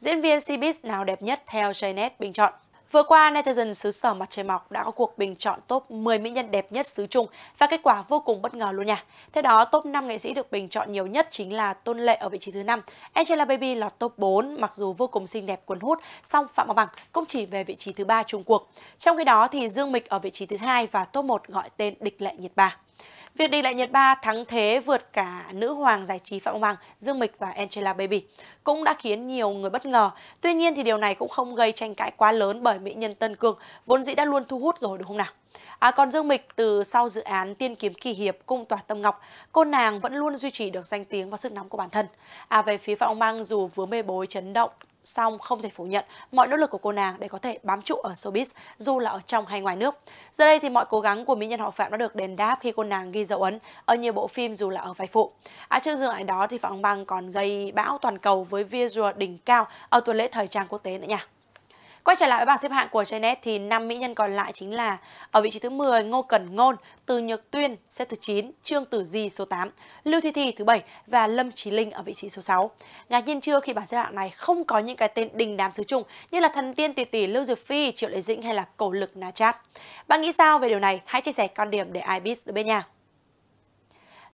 diễn viên Cbiz nào đẹp nhất theo Jnet bình chọn. Vừa qua, netizen xứ sở mặt trời mọc đã có cuộc bình chọn top 10 mỹ nhân đẹp nhất xứ Trung và kết quả vô cùng bất ngờ luôn nha. Theo đó, top 5 nghệ sĩ được bình chọn nhiều nhất chính là Tôn Lệ ở vị trí thứ 5, Angela Baby lọt top 4 mặc dù vô cùng xinh đẹp cuốn hút, song Phạm bảo Bằng cũng chỉ về vị trí thứ ba chung cuộc. Trong khi đó thì Dương Mịch ở vị trí thứ hai và top 1 gọi tên địch lệ nhiệt ba. Việc đi lại Nhật Ba thắng thế vượt cả nữ hoàng giải trí Phạm Hoàng, Dương Mịch và Angela Baby cũng đã khiến nhiều người bất ngờ. Tuy nhiên thì điều này cũng không gây tranh cãi quá lớn bởi mỹ nhân Tân Cương vốn dĩ đã luôn thu hút rồi đúng không nào? À, còn Dương Mịch từ sau dự án Tiên kiếm kỳ hiệp cung tòa tâm ngọc, cô nàng vẫn luôn duy trì được danh tiếng và sức nóng của bản thân. À, về phía Phạm Mang dù vừa mê bối chấn động Song không thể phủ nhận mọi nỗ lực của cô nàng để có thể bám trụ ở showbiz dù là ở trong hay ngoài nước. Giờ đây thì mọi cố gắng của mỹ nhân họ Phạm đã được đền đáp khi cô nàng ghi dấu ấn ở nhiều bộ phim dù là ở vai phụ. À, trước dừng lại đó thì Phạm Bang còn gây bão toàn cầu với visual đỉnh cao ở tuần lễ thời trang quốc tế nữa nha. Quay trở lại với bảng xếp hạng của Chainet thì năm mỹ nhân còn lại chính là ở vị trí thứ 10 Ngô Cẩn Ngôn, Từ Nhược Tuyên xếp thứ 9, Trương Tử Di số 8, Lưu Thi Thi thứ 7 và Lâm Chí Linh ở vị trí số 6. Ngạc nhiên chưa khi bảng xếp hạng này không có những cái tên đình đám xứ chung như là Thần Tiên Tỷ Tỷ Lưu Dược Phi, Triệu Lệ Dĩnh hay là Cổ Lực Na Chát. Bạn nghĩ sao về điều này? Hãy chia sẻ quan điểm để ai biết được bên nhà.